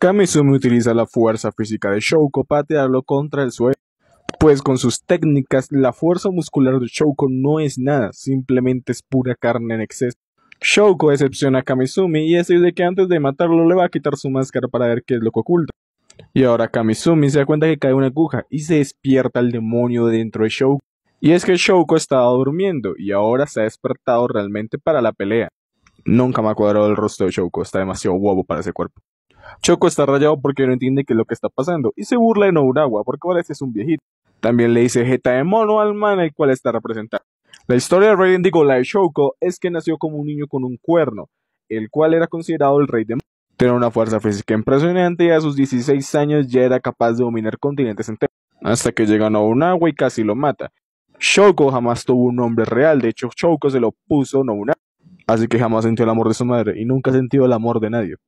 Kamisumi utiliza la fuerza física de Shouko para tirarlo contra el suelo, pues con sus técnicas la fuerza muscular de Shouko no es nada, simplemente es pura carne en exceso. Shouko decepciona a Kamisumi y decide que antes de matarlo le va a quitar su máscara para ver qué es lo que oculta. Y ahora Kamisumi se da cuenta que cae una aguja y se despierta el demonio dentro de Shouko. Y es que Shouko estaba durmiendo y ahora se ha despertado realmente para la pelea. Nunca me ha cuadrado el rostro de Shouko, está demasiado guapo para ese cuerpo. Choco está rayado porque no entiende qué es lo que está pasando y se burla de Nourawa porque parece este es un viejito. También le dice jeta de mono al man el cual está representado. La historia del rey Indigo, de Shoko, es que nació como un niño con un cuerno, el cual era considerado el rey de Tenía una fuerza física impresionante y a sus 16 años ya era capaz de dominar continentes enteros, hasta que llega a y casi lo mata. Shoko jamás tuvo un nombre real, de hecho Shoko se lo puso Nobunaga, así que jamás sintió el amor de su madre y nunca sintió el amor de nadie.